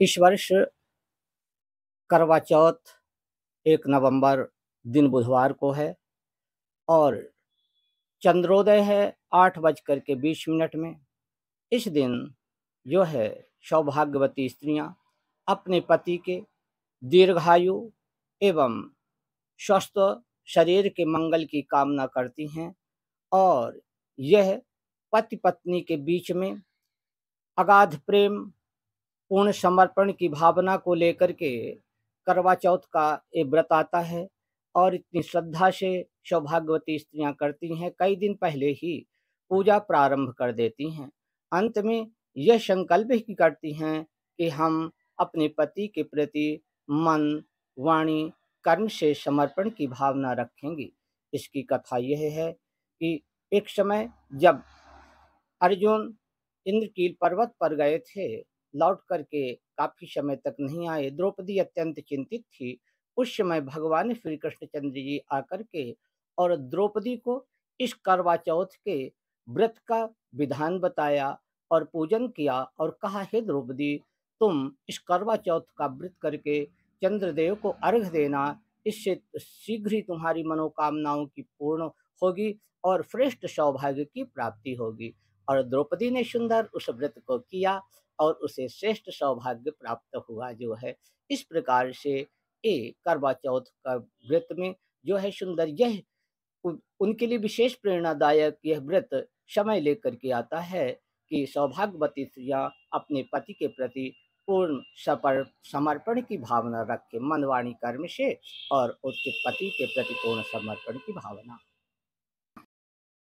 इस वर्ष करवा चौथ एक नवंबर दिन बुधवार को है और चंद्रोदय है आठ बज कर के बीस मिनट में इस दिन जो है सौभाग्यवती स्त्रियां अपने पति के दीर्घायु एवं स्वस्थ शरीर के मंगल की कामना करती हैं और यह पति पत्नी के बीच में अगाध प्रेम पूर्ण समर्पण की भावना को लेकर के करवा चौथ का ये व्रत आता है और इतनी श्रद्धा से सौभाग्यवती स्त्रियां करती हैं कई दिन पहले ही पूजा प्रारंभ कर देती हैं अंत में यह संकल्प ही करती हैं कि हम अपने पति के प्रति मन वाणी कर्म से समर्पण की भावना रखेंगी इसकी कथा यह है कि एक समय जब अर्जुन इंद्रकील पर्वत पर गए थे लौट करके काफी समय तक नहीं आए द्रौपदी अत्यंत चिंतित थी उस समय भगवान श्री कृष्णचंद्र जी आकर के और द्रौपदी को इस करवा चौथ के व्रत का विधान बताया और पूजन किया और कहा हे द्रौपदी तुम इस करवा चौथ का व्रत करके चंद्रदेव को अर्घ देना इससे शीघ्र ही तुम्हारी मनोकामनाओं की पूर्ण होगी और श्रेष्ठ सौभाग्य की प्राप्ति होगी और द्रौपदी ने सुंदर उस व्रत को किया और उसे श्रेष्ठ सौभाग्य प्राप्त हुआ जो है इस प्रकार से ये करवा चौथ का व्रत में जो है सुंदर यह उनके लिए विशेष प्रेरणादायक यह व्रत समय लेकर के आता है कि सौभाग्यवती स्त्रियाँ अपने पति के प्रति पूर्ण सपर समर्पण की भावना रखें मनवाणी कर्म से और उसके पति के प्रति पूर्ण समर्पण की भावना